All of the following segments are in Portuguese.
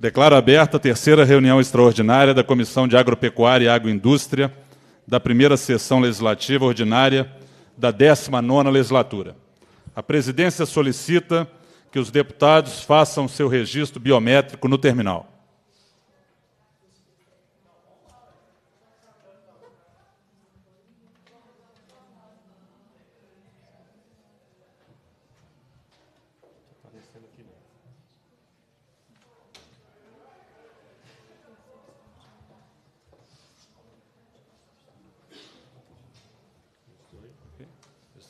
Declaro aberta a terceira reunião extraordinária da Comissão de Agropecuária e Agroindústria da primeira sessão legislativa ordinária da 19ª legislatura. A presidência solicita que os deputados façam seu registro biométrico no terminal.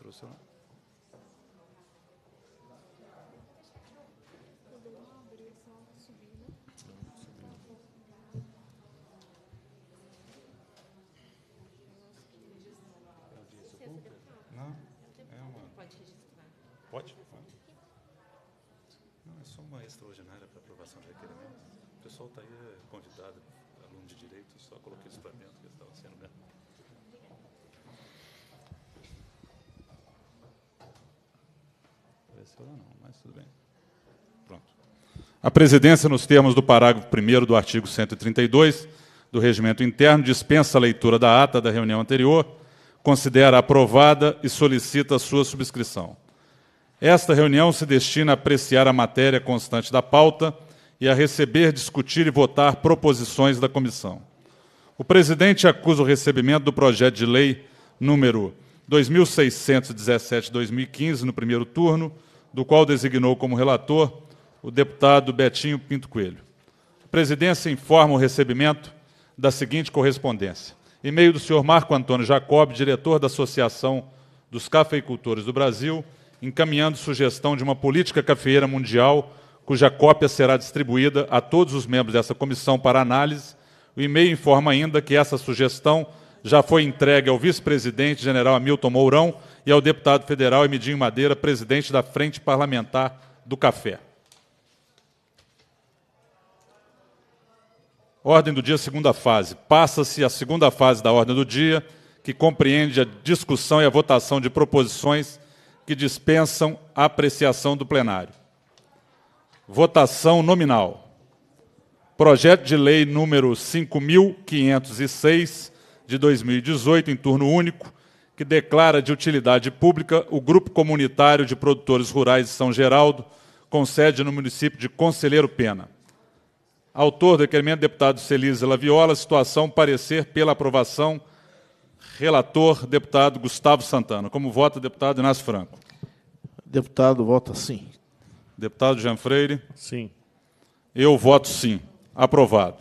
monstros. Não, é Pode registrar. Pode? Não, é só uma extraordinária para aprovação de requerimento. O pessoal está aí é convidado, aluno de direito, só coloquei isso para dentro que estava sendo mesmo. apareceu lá não, mas tudo bem. Pronto. A presidência, nos termos do parágrafo 1 do artigo 132 do Regimento Interno, dispensa a leitura da ata da reunião anterior, considera aprovada e solicita sua subscrição. Esta reunião se destina a apreciar a matéria constante da pauta e a receber, discutir e votar proposições da comissão. O presidente acusa o recebimento do projeto de lei número 2617/2015 no primeiro turno do qual designou como relator o deputado Betinho Pinto Coelho. A presidência informa o recebimento da seguinte correspondência. E-mail do senhor Marco Antônio Jacob, diretor da Associação dos Cafeicultores do Brasil, encaminhando sugestão de uma política cafeeira mundial, cuja cópia será distribuída a todos os membros dessa comissão para análise. O e-mail informa ainda que essa sugestão já foi entregue ao vice-presidente general Hamilton Mourão e ao deputado federal Emidinho Madeira, presidente da Frente Parlamentar do Café. Ordem do dia, segunda fase. Passa-se a segunda fase da ordem do dia, que compreende a discussão e a votação de proposições que dispensam a apreciação do plenário. Votação nominal. Projeto de lei número 5506 de 2018 em turno único, que declara de utilidade pública o Grupo Comunitário de Produtores Rurais de São Geraldo, com sede no município de Conselheiro Pena. Autor do requerimento, deputado Celise Laviola, situação parecer pela aprovação. Relator, deputado Gustavo Santana. Como vota, deputado Inácio Franco? Deputado, vota sim. Deputado Jean Freire? Sim. Eu voto sim. Aprovado.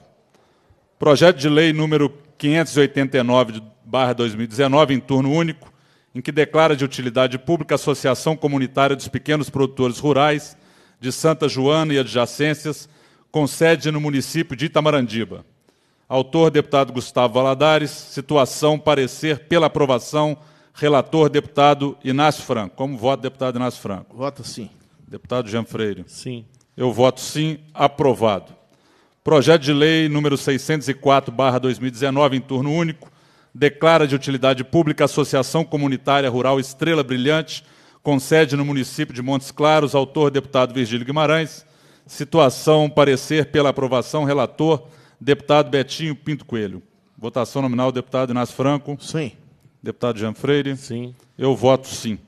Projeto de lei número 589 de barra 2019, em turno único, em que declara de utilidade pública a Associação Comunitária dos Pequenos Produtores Rurais de Santa Joana e adjacências, com sede no município de Itamarandiba. Autor, deputado Gustavo Valadares. Situação, parecer pela aprovação. Relator, deputado Inácio Franco. Como vota, deputado Inácio Franco? Voto sim. Deputado Jean Freire. Sim. Eu voto sim. Aprovado. Projeto de lei número 604, barra 2019, em turno único, declara de utilidade pública a Associação Comunitária Rural Estrela Brilhante, com sede no município de Montes Claros, autor deputado Virgílio Guimarães, situação parecer pela aprovação, relator deputado Betinho Pinto Coelho. Votação nominal, deputado Inácio Franco. Sim. Deputado Jean Freire. Sim. Eu voto sim.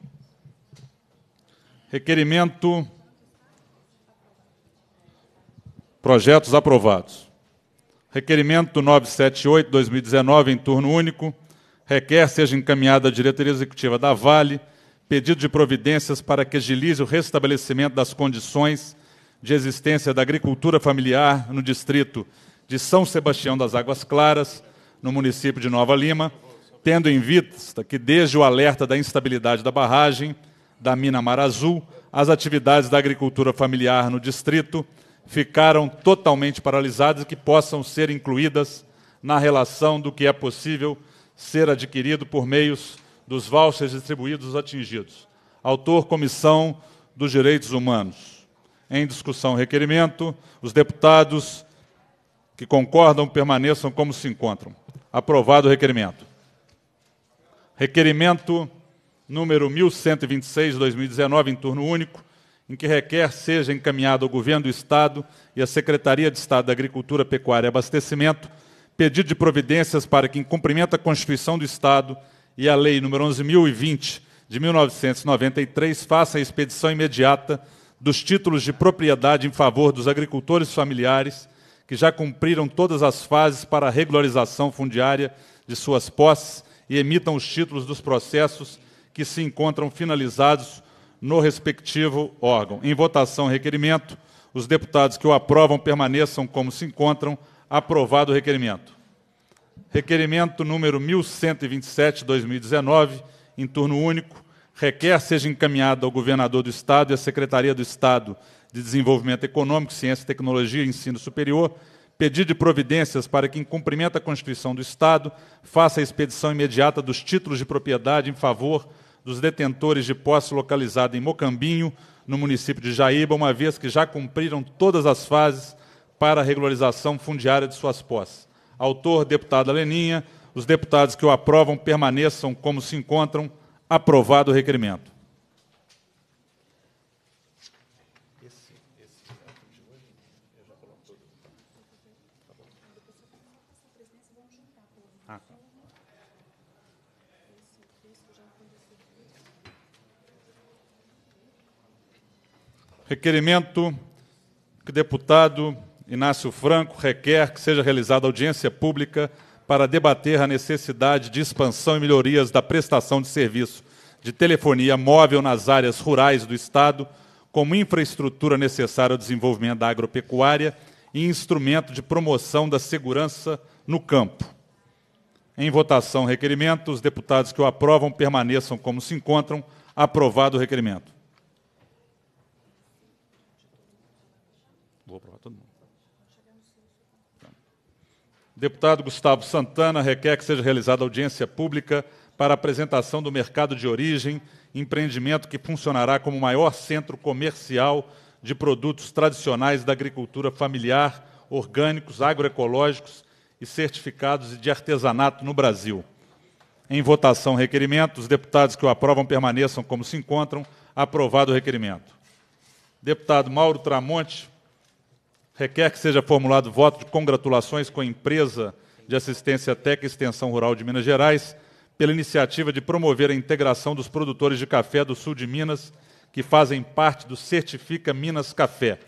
Requerimento. Projetos aprovados. Requerimento 978-2019, em turno único, requer seja encaminhado à diretoria executiva da Vale pedido de providências para que agilize o restabelecimento das condições de existência da agricultura familiar no distrito de São Sebastião das Águas Claras, no município de Nova Lima, tendo em vista que, desde o alerta da instabilidade da barragem da mina Mar Azul, as atividades da agricultura familiar no distrito ficaram totalmente paralisadas e que possam ser incluídas na relação do que é possível ser adquirido por meios dos vouchers distribuídos atingidos. Autor Comissão dos Direitos Humanos. Em discussão requerimento, os deputados que concordam permaneçam como se encontram. Aprovado o requerimento. Requerimento número 1126 2019 em turno único em que requer seja encaminhado ao Governo do Estado e à Secretaria de Estado da Agricultura, Pecuária e Abastecimento pedido de providências para que, em cumprimento à Constituição do Estado e à Lei nº 11.020, de 1993, faça a expedição imediata dos títulos de propriedade em favor dos agricultores familiares que já cumpriram todas as fases para a regularização fundiária de suas posses e emitam os títulos dos processos que se encontram finalizados no respectivo órgão. Em votação, requerimento. Os deputados que o aprovam permaneçam como se encontram. Aprovado o requerimento. Requerimento número 1127/2019, em turno único, requer seja encaminhado ao governador do estado e à Secretaria do Estado de Desenvolvimento Econômico, Ciência, Tecnologia e Ensino Superior pedir de providências para que, em cumprimento à Constituição do Estado, faça a expedição imediata dos títulos de propriedade em favor dos detentores de posse localizada em Mocambinho, no município de Jaíba, uma vez que já cumpriram todas as fases para a regularização fundiária de suas posses. Autor, deputada Leninha, os deputados que o aprovam permaneçam como se encontram. Aprovado o requerimento. Ah, tá. Requerimento que o deputado Inácio Franco requer que seja realizada audiência pública para debater a necessidade de expansão e melhorias da prestação de serviço de telefonia móvel nas áreas rurais do Estado, como infraestrutura necessária ao desenvolvimento da agropecuária e instrumento de promoção da segurança no campo. Em votação, requerimento. Os deputados que o aprovam permaneçam como se encontram. Aprovado o requerimento. deputado Gustavo Santana requer que seja realizada audiência pública para apresentação do mercado de origem, empreendimento que funcionará como o maior centro comercial de produtos tradicionais da agricultura familiar, orgânicos, agroecológicos e certificados de artesanato no Brasil. Em votação, requerimento. Os deputados que o aprovam permaneçam como se encontram. Aprovado o requerimento. Deputado Mauro Tramonte requer que seja formulado voto de congratulações com a empresa de assistência técnica extensão rural de Minas Gerais pela iniciativa de promover a integração dos produtores de café do sul de Minas que fazem parte do Certifica Minas Café.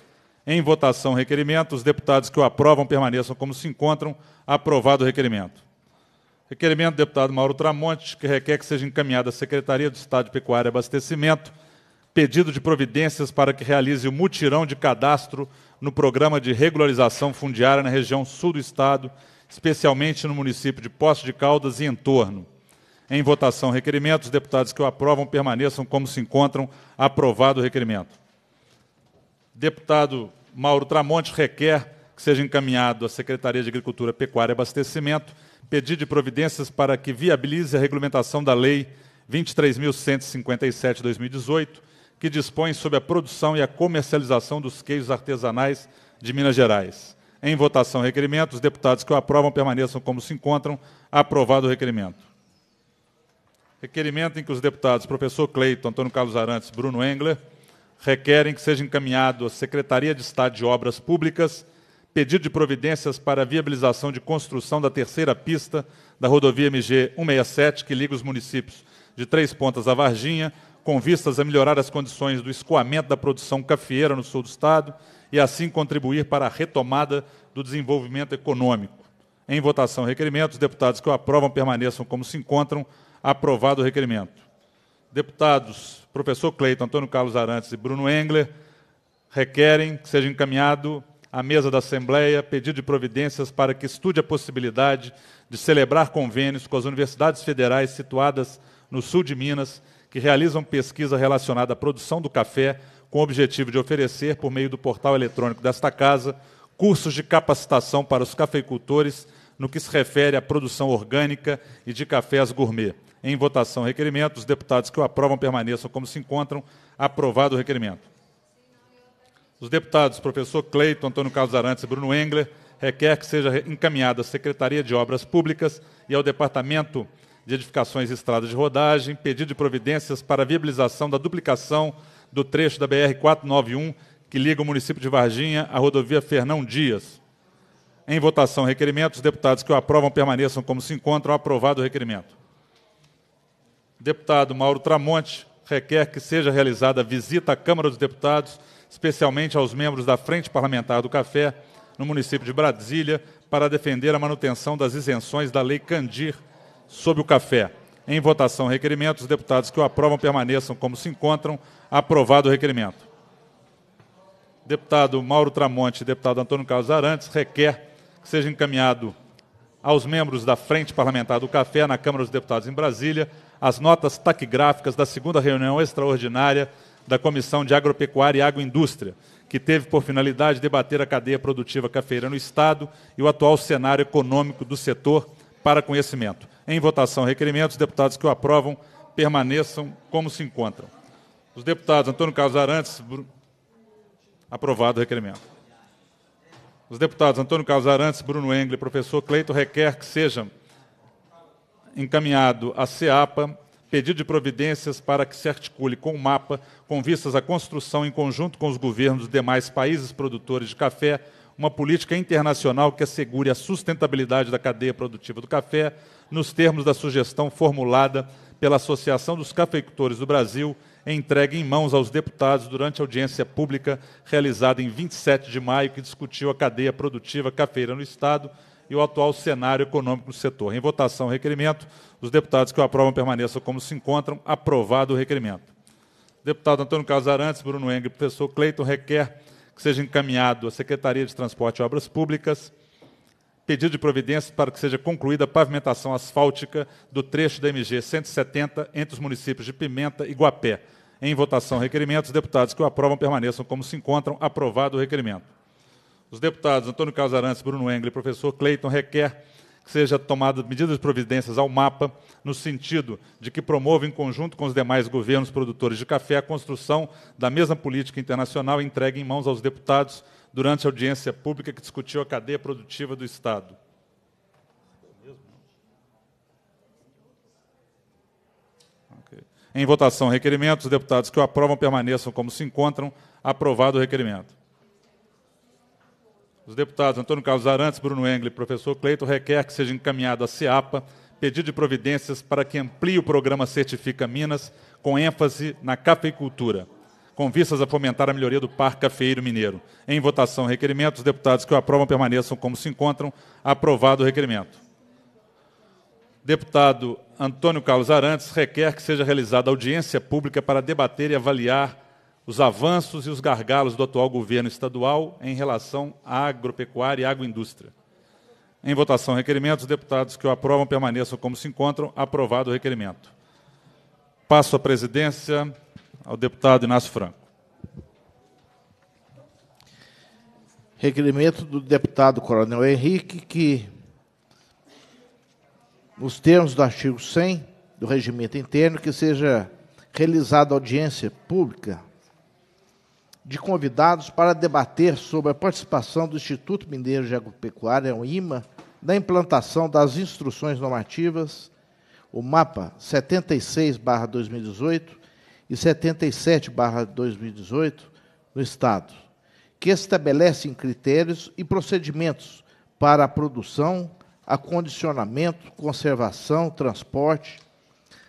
Em votação, requerimento. Os deputados que o aprovam permaneçam como se encontram. Aprovado o requerimento. Requerimento do deputado Mauro Tramonte, que requer que seja encaminhada à Secretaria do Estado de Pecuária e Abastecimento pedido de providências para que realize o mutirão de cadastro no programa de regularização fundiária na região sul do Estado, especialmente no município de Poços de Caldas e entorno. Em votação, requerimento. Os deputados que o aprovam permaneçam como se encontram. Aprovado o requerimento. Deputado Mauro Tramonte requer que seja encaminhado à Secretaria de Agricultura, Pecuária e Abastecimento pedido de providências para que viabilize a regulamentação da Lei 23.157-2018, que dispõe sobre a produção e a comercialização dos queijos artesanais de Minas Gerais. Em votação, requerimento. Os deputados que o aprovam permaneçam como se encontram. Aprovado o requerimento. Requerimento em que os deputados professor Cleiton, Antônio Carlos Arantes e Bruno Engler requerem que seja encaminhado à Secretaria de Estado de Obras Públicas pedido de providências para a viabilização de construção da terceira pista da rodovia MG 167, que liga os municípios de Três Pontas a Varginha, com vistas a melhorar as condições do escoamento da produção cafeeira no sul do estado e assim contribuir para a retomada do desenvolvimento econômico. Em votação, requerimento, os deputados que o aprovam permaneçam como se encontram. Aprovado o requerimento. Deputados professor Cleiton, Antônio Carlos Arantes e Bruno Engler requerem que seja encaminhado à mesa da Assembleia pedido de providências para que estude a possibilidade de celebrar convênios com as universidades federais situadas no sul de Minas que realizam pesquisa relacionada à produção do café, com o objetivo de oferecer, por meio do portal eletrônico desta casa, cursos de capacitação para os cafeicultores no que se refere à produção orgânica e de cafés gourmet. Em votação, requerimento. Os deputados que o aprovam permaneçam como se encontram. Aprovado o requerimento. Os deputados professor Cleiton, Antônio Carlos Arantes e Bruno Engler requer que seja encaminhada à Secretaria de Obras Públicas e ao Departamento de edificações e estradas de rodagem, pedido de providências para a viabilização da duplicação do trecho da BR-491 que liga o município de Varginha à rodovia Fernão Dias. Em votação, requerimento. Os deputados que o aprovam permaneçam como se encontram. Aprovado o requerimento. Deputado Mauro Tramonte requer que seja realizada visita à Câmara dos Deputados, especialmente aos membros da Frente Parlamentar do Café, no município de Brasília, para defender a manutenção das isenções da Lei Candir sobre o café. Em votação, requerimento. Os deputados que o aprovam permaneçam como se encontram. Aprovado o requerimento. Deputado Mauro Tramonte e deputado Antônio Carlos Arantes requer que seja encaminhado aos membros da Frente Parlamentar do Café na Câmara dos Deputados em Brasília as notas taquigráficas da segunda reunião extraordinária da Comissão de Agropecuária e Agroindústria, que teve por finalidade debater a cadeia produtiva cafeira no Estado e o atual cenário econômico do setor para conhecimento. Em votação, requerimento, os deputados que o aprovam permaneçam como se encontram. Os deputados Antônio Carlos Arantes, Bru... aprovado o requerimento. Os deputados Antônio Carlos Arantes, Bruno Engle e professor Cleito requer que seja encaminhado à CEAPA pedido de providências para que se articule com o mapa com vistas à construção em conjunto com os governos dos demais países produtores de café uma política internacional que assegure a sustentabilidade da cadeia produtiva do café, nos termos da sugestão formulada pela Associação dos Cafeicultores do Brasil, entregue em mãos aos deputados durante a audiência pública realizada em 27 de maio, que discutiu a cadeia produtiva cafeira no Estado e o atual cenário econômico do setor. Em votação, requerimento. Os deputados que o aprovam permaneçam como se encontram. Aprovado o requerimento. Deputado Antônio Casarantes, Bruno Engre, professor Cleiton, requer que seja encaminhado à Secretaria de Transporte e Obras Públicas pedido de providências para que seja concluída a pavimentação asfáltica do trecho da MG 170 entre os municípios de Pimenta e Guapé. Em votação, requerimento. Os deputados que o aprovam permaneçam como se encontram. Aprovado o requerimento. Os deputados Antônio Casarantes, Bruno Engle e professor Cleiton requer que seja tomada medidas providências ao mapa, no sentido de que promova, em conjunto com os demais governos produtores de café, a construção da mesma política internacional entregue em mãos aos deputados durante a audiência pública que discutiu a cadeia produtiva do Estado. Em votação, requerimentos, os deputados que o aprovam permaneçam como se encontram. Aprovado o requerimento. Os deputados Antônio Carlos Arantes, Bruno Engle, e professor Cleito requer que seja encaminhado à CEAPA pedido de providências para que amplie o programa Certifica Minas com ênfase na cafeicultura, com vistas a fomentar a melhoria do Parque Cafeiro Mineiro. Em votação, requerimento, os deputados que o aprovam permaneçam como se encontram. Aprovado o requerimento. Deputado Antônio Carlos Arantes requer que seja realizada audiência pública para debater e avaliar os avanços e os gargalos do atual governo estadual em relação à agropecuária e agroindústria. Em votação, requerimentos. Os deputados que o aprovam permaneçam como se encontram. Aprovado o requerimento. Passo a presidência ao deputado Inácio Franco. Requerimento do deputado Coronel Henrique que, nos termos do artigo 100 do regimento interno, que seja realizada audiência pública de convidados para debater sobre a participação do Instituto Mineiro de Agropecuária, o IMA, na implantação das instruções normativas, o MAPA 76-2018 e 77-2018 no Estado, que estabelecem critérios e procedimentos para a produção, acondicionamento, conservação, transporte,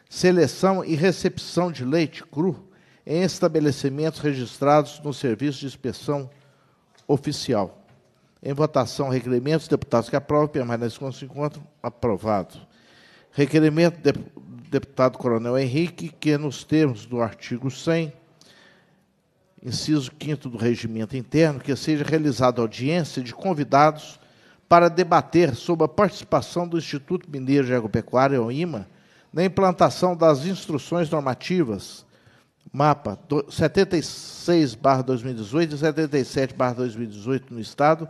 seleção e recepção de leite cru em estabelecimentos registrados no Serviço de Inspeção Oficial. Em votação, requerimento, os deputados que aprovam permanecem quando se encontram. Aprovado. Requerimento do de, deputado Coronel Henrique, que nos termos do artigo 100, inciso 5 do regimento interno, que seja realizada audiência de convidados para debater sobre a participação do Instituto Mineiro de Agropecuária, ou IMA, na implantação das instruções normativas mapa 76-2018 e 77-2018 no Estado,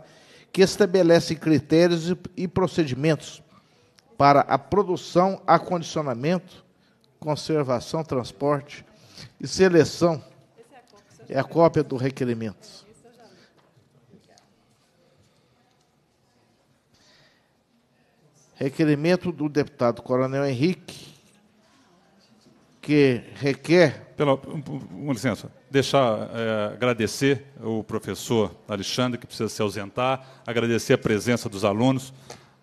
que estabelece critérios e procedimentos para a produção, acondicionamento, conservação, transporte e seleção. É a cópia do requerimento. Requerimento do deputado Coronel Henrique que requer. Pela, um, uma licença, deixar é, agradecer o professor Alexandre, que precisa se ausentar, agradecer a presença dos alunos.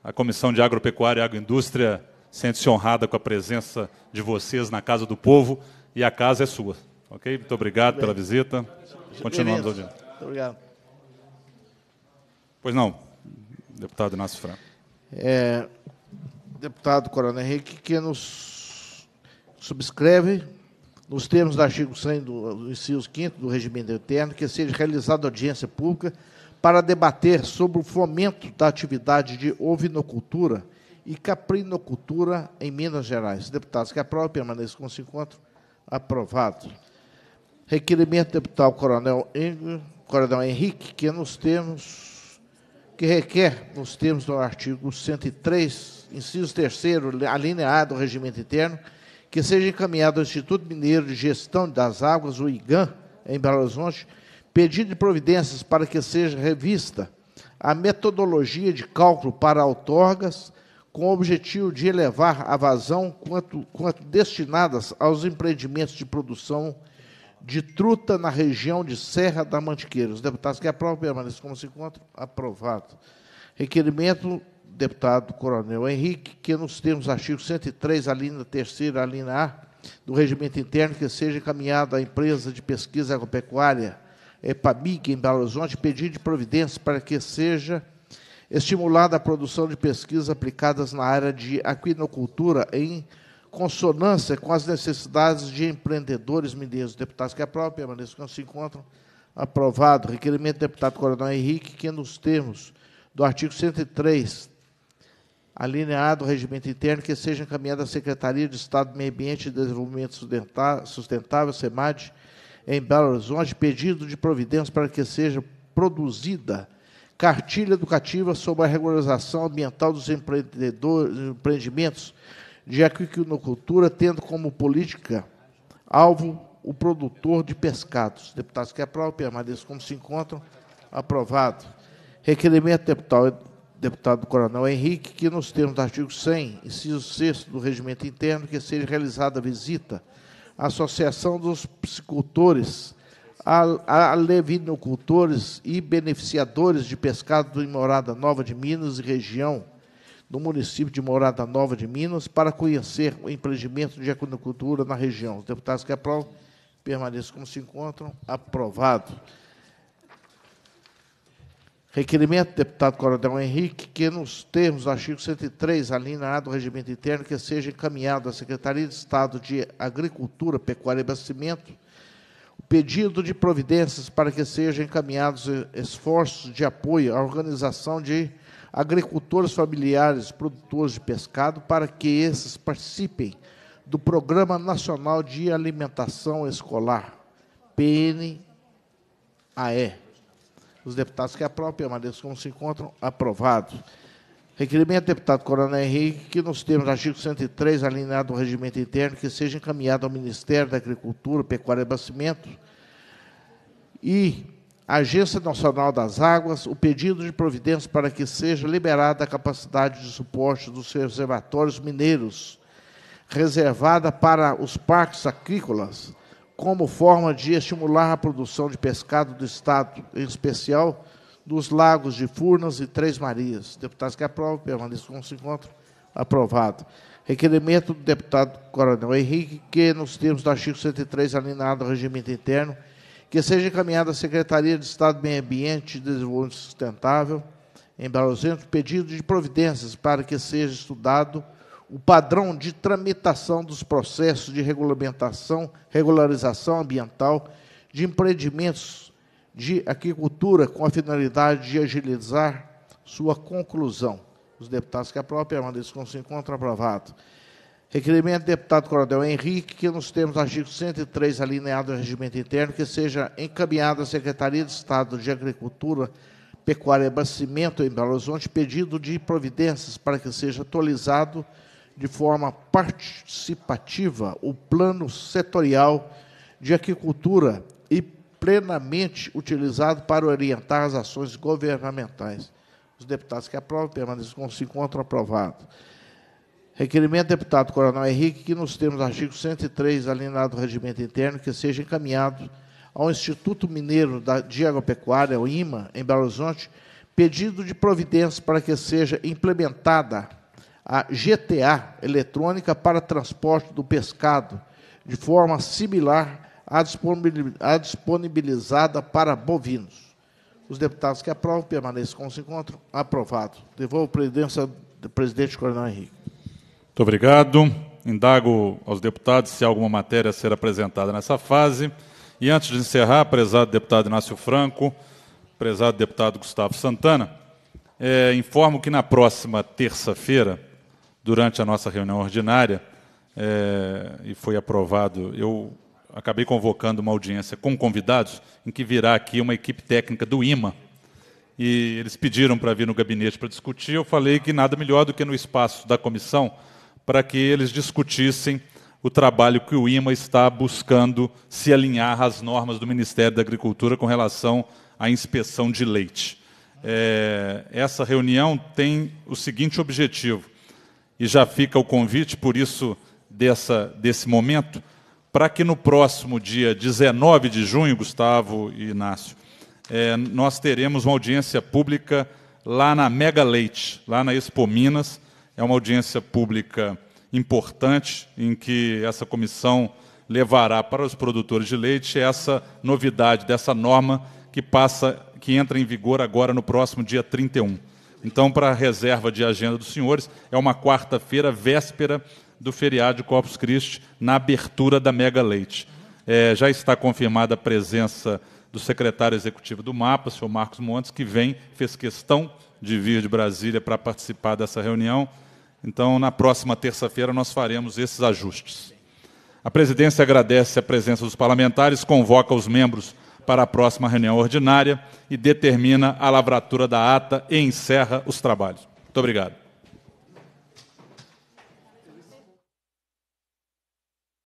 A Comissão de Agropecuária e Agroindústria sente-se honrada com a presença de vocês na Casa do Povo e a casa é sua. Ok? Muito obrigado pela visita. Continuamos ouvindo. Muito obrigado. Pois não, deputado Inácio Franco. É, deputado Coronel Henrique, que nos subscreve, nos termos do artigo 100 do, do inciso 5 do regimento interno, que seja realizada audiência pública para debater sobre o fomento da atividade de ovinocultura e caprinocultura em Minas Gerais. Deputados que aprovam, permaneçam com esse encontro. Aprovado. Requerimento do deputado Coronel, Engel, Coronel Henrique, que nos termos que requer, nos termos do artigo 103, inciso 3 alineado ao regimento interno, que seja encaminhado ao Instituto Mineiro de Gestão das Águas, o IGAM, em Belo Horizonte, pedido de providências para que seja revista a metodologia de cálculo para outorgas, com o objetivo de elevar a vazão quanto, quanto destinadas aos empreendimentos de produção de truta na região de Serra da Mantiqueira. Os deputados que aprovam permaneçam como se encontram. Aprovado. Requerimento deputado Coronel Henrique, que nos termos do artigo 103, alínea terceira, alínea A, do regimento interno, que seja encaminhado à empresa de pesquisa agropecuária EPAMIG, em Belo Horizonte, pedido de providência para que seja estimulada a produção de pesquisas aplicadas na área de aquinocultura em consonância com as necessidades de empreendedores mineiros. Deputados que aprovam, permaneçam não se encontram. Aprovado. Requerimento do deputado Coronel Henrique, que nos termos do artigo 103, alineado ao regimento interno, que seja encaminhada à Secretaria de Estado do Meio Ambiente e Desenvolvimento Sustentável, SEMAD, em Belo Horizonte, pedido de providência para que seja produzida cartilha educativa sobre a regularização ambiental dos empreendimentos de aquicultura, tendo como política alvo o produtor de pescados. Deputados que aprovam, é permaneçam como se encontram. Aprovado. Requerimento, deputado deputado Coronel Henrique que, nos termos do artigo 100, inciso 6 do Regimento Interno, que seja realizada a visita à Associação dos Psicultores, Alevinocultores e beneficiadores de pescado em Morada Nova de Minas e região, do município de Morada Nova de Minas, para conhecer o empreendimento de aquinocultura na região. Os deputados que aprovam permaneçam como se encontram. Aprovado. Requerimento do deputado Coronel Henrique que, nos termos do artigo 103, alínea A do Regimento Interno, que seja encaminhado à Secretaria de Estado de Agricultura, Pecuária e Abastecimento o pedido de providências para que sejam encaminhados esforços de apoio à organização de agricultores familiares, produtores de pescado, para que esses participem do Programa Nacional de Alimentação Escolar, PNAE os deputados que aprovam permaneçam como se encontram. Aprovado. Requerimento do deputado Coronel Henrique, que nos termos do artigo 103, alinhado ao regimento interno, que seja encaminhado ao Ministério da Agricultura, Pecuária e Abastecimento e à Agência Nacional das Águas o pedido de providências para que seja liberada a capacidade de suporte dos reservatórios mineiros reservada para os parques agrícolas como forma de estimular a produção de pescado do Estado, em especial dos lagos de Furnas e Três Marias. Deputados que aprovam, permaneçam como se encontram. Aprovado. Requerimento do deputado Coronel Henrique, que, nos termos do artigo 103, alinhado ao regimento interno, que seja encaminhada à Secretaria de Estado do Meio Ambiente e Desenvolvimento Sustentável, em Belo Horizonte, pedido de providências para que seja estudado o padrão de tramitação dos processos de regulamentação, regularização ambiental de empreendimentos de aquicultura com a finalidade de agilizar sua conclusão. Os deputados que aprovam permaneçam com se encontra aprovado. Requerimento do deputado Coronel Henrique, que nos termos do artigo 103, alineado ao regimento interno, que seja encaminhado à Secretaria de Estado de Agricultura, Pecuária e Abastecimento em Belo Horizonte pedido de providências para que seja atualizado de forma participativa o plano setorial de aquicultura e plenamente utilizado para orientar as ações governamentais. Os deputados que aprovam permanecem como se encontram aprovados. Requerimento do deputado Coronel Henrique que, nos termos do artigo 103, alinhado do regimento interno, que seja encaminhado ao Instituto Mineiro de Agropecuária, o IMA, em Belo Horizonte, pedido de providência para que seja implementada a GTA eletrônica para transporte do pescado, de forma similar à disponibilizada para bovinos. Os deputados que aprovam permaneçam com se encontro. Aprovado. Devolvo a presidência do presidente Coronel Henrique. Muito obrigado. Indago aos deputados se há alguma matéria a ser apresentada nessa fase. E antes de encerrar, prezado deputado Inácio Franco, prezado deputado Gustavo Santana, é, informo que na próxima terça-feira, durante a nossa reunião ordinária, é, e foi aprovado, eu acabei convocando uma audiência com convidados, em que virá aqui uma equipe técnica do IMA. E eles pediram para vir no gabinete para discutir. Eu falei que nada melhor do que no espaço da comissão para que eles discutissem o trabalho que o IMA está buscando se alinhar às normas do Ministério da Agricultura com relação à inspeção de leite. É, essa reunião tem o seguinte objetivo: e já fica o convite, por isso, dessa, desse momento, para que no próximo dia 19 de junho, Gustavo e Inácio, é, nós teremos uma audiência pública lá na Mega Leite, lá na Expo Minas. É uma audiência pública importante em que essa comissão levará para os produtores de leite essa novidade dessa norma que passa que entra em vigor agora no próximo dia 31. Então, para a reserva de agenda dos senhores, é uma quarta-feira, véspera do feriado de Corpus Christi, na abertura da Mega Leite. É, já está confirmada a presença do secretário executivo do MAPA, senhor Marcos Montes, que vem, fez questão de vir de Brasília para participar dessa reunião. Então, na próxima terça-feira, nós faremos esses ajustes. A presidência agradece a presença dos parlamentares, convoca os membros para a próxima reunião ordinária e determina a lavratura da ata e encerra os trabalhos. Muito obrigado.